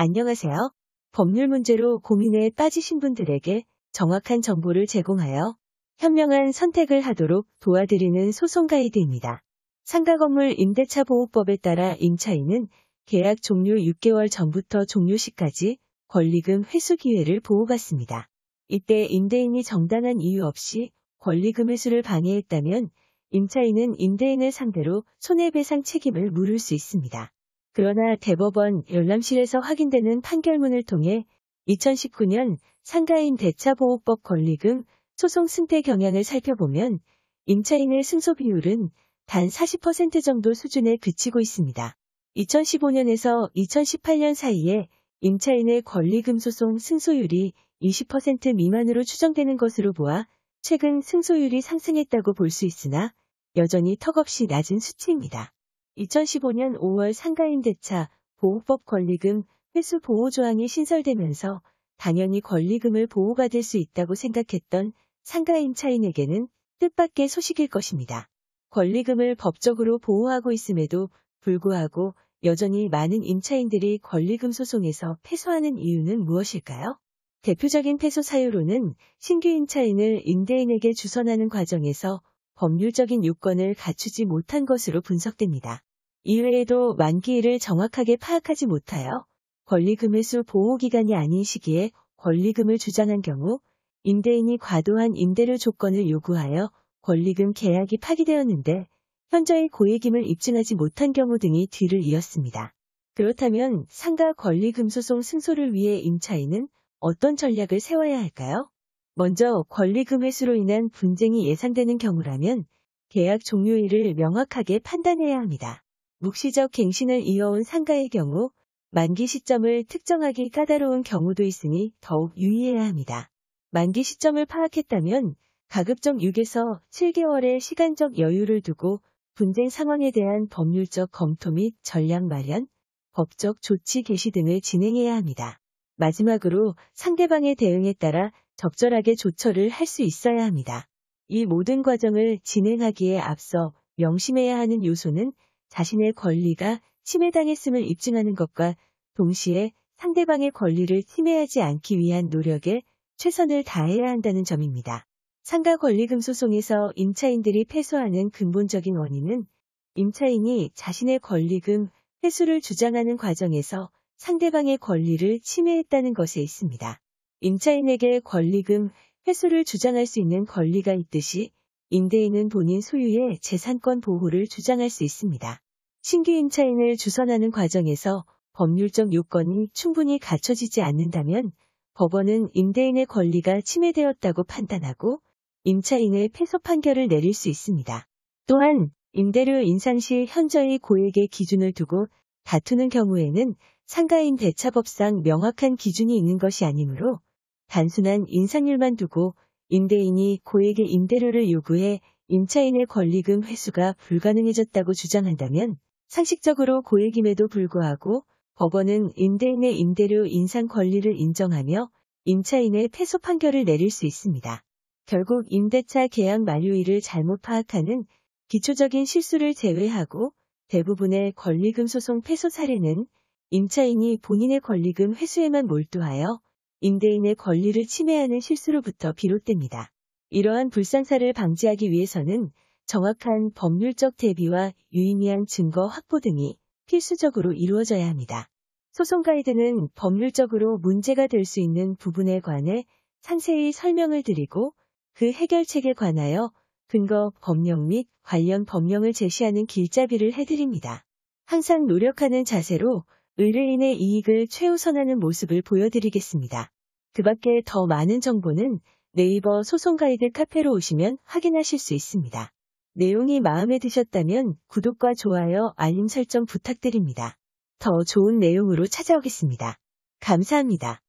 안녕하세요. 법률 문제로 고민에 빠지신 분들에게 정확한 정보를 제공하여 현명한 선택을 하도록 도와드리는 소송 가이드입니다. 상가 건물 임대차 보호법에 따라 임차인은 계약 종료 6개월 전부터 종료 시까지 권리금 회수 기회를 보호받습니다. 이때 임대인이 정당한 이유 없이 권리금 회수를 방해했다면 임차인은 임대인을 상대로 손해배상 책임을 물을 수 있습니다. 그러나 대법원 열람실에서 확인되는 판결문을 통해 2019년 상가인 대차보호법 권리금 소송 승패 경향을 살펴보면 임차인의 승소 비율은 단 40% 정도 수준에 그치고 있습니다. 2015년에서 2018년 사이에 임차인의 권리금 소송 승소율이 20% 미만으로 추정되는 것으로 보아 최근 승소율이 상승했다고 볼 수 있으나 여전히 턱없이 낮은 수치입니다. 2015년 5월 상가임대차 보호법 권리금 회수 보호 조항이 신설되면서 당연히 권리금을 보호받을 수 있다고 생각했던 상가임차인에게는 뜻밖의 소식일 것입니다. 권리금을 법적으로 보호하고 있음에도 불구하고 여전히 많은 임차인들이 권리금 소송에서 패소하는 이유는 무엇일까요? 대표적인 패소 사유로는 신규 임차인을 임대인에게 주선하는 과정에서 법률적인 요건을 갖추지 못한 것으로 분석됩니다. 이외에도 만기일을 정확하게 파악하지 못하여 권리금의수 보호기간이 아닌 시기에 권리금을 주장한 경우 임대인이 과도한 임대료 조건을 요구하여 권리금 계약이 파기되었는데 현저히 고액임을 입증하지 못한 경우 등이 뒤를 이었습니다. 그렇다면 상가 권리금 소송 승소를 위해 임차인은 어떤 전략을 세워야 할까요? 먼저 권리금 회수로 인한 분쟁이 예상되는 경우라면 계약 종료일을 명확하게 판단해야 합니다. 묵시적 갱신을 이어온 상가의 경우 만기 시점을 특정하기 까다로운 경우도 있으니 더욱 유의해야 합니다. 만기 시점을 파악했다면 가급적 6에서 7개월의 시간적 여유를 두고 분쟁 상황에 대한 법률적 검토 및 전략 마련, 법적 조치 개시 등을 진행해야 합니다. 마지막으로 상대방의 대응에 따라 적절하게 조처를 할 수 있어야 합니다. 이 모든 과정을 진행하기에 앞서 명심해야 하는 요소는 자신의 권리가 침해당했음을 입증하는 것과 동시에 상대방의 권리를 침해하지 않기 위한 노력에 최선을 다해야 한다는 점입니다. 상가 권리금 소송에서 임차인들이 패소하는 근본적인 원인은 임차인이 자신의 권리금 회수를 주장하는 과정에서 상대방의 권리를 침해했다는 것에 있습니다. 임차인에게 권리금 회수를 주장할 수 있는 권리가 있듯이 임대인은 본인 소유의 재산권 보호를 주장할 수 있습니다. 신규임차인을 주선하는 과정에서 법률적 요건이 충분히 갖춰지지 않는다면 법원은 임대인의 권리가 침해되었다고 판단하고 임차인의 패소 판결을 내릴 수 있습니다. 또한 임대료 인상 시 현저히 고액의 기준을 두고 다투는 경우에는 상가인 대차법상 명확한 기준이 있는 것이 아니므로 단순한 인상률만 두고 임대인이 고액의 임대료를 요구해 임차인의 권리금 회수가 불가능해졌다고 주장한다면 상식적으로 고액임에도 불구하고 법원은 임대인의 임대료 인상 권리를 인정하며 임차인의 패소 판결을 내릴 수 있습니다. 결국 임대차 계약 만료일을 잘못 파악하는 기초적인 실수를 제외하고 대부분의 권리금 소송 패소 사례는 임차인이 본인의 권리금 회수에만 몰두하여 임대인의 권리를 침해하는 실수로부터 비롯됩니다. 이러한 불상사를 방지하기 위해서는 정확한 법률적 대비와 유의미한 증거 확보 등이 필수적으로 이루어져야 합니다. 소송 가이드는 법률적으로 문제가 될 수 있는 부분에 관해 상세히 설명을 드리고 그 해결책에 관하여 근거 법령 및 관련 법령을 제시하는 길잡이를 해드립니다. 항상 노력하는 자세로 의뢰인의 이익을 최우선하는 모습을 보여드리겠습니다. 그 밖에 더 많은 정보는 네이버 소송 가이드 카페로 오시면 확인하실 수 있습니다. 내용이 마음에 드셨다면 구독과 좋아요, 알림 설정 부탁드립니다. 더 좋은 내용으로 찾아오겠습니다. 감사합니다.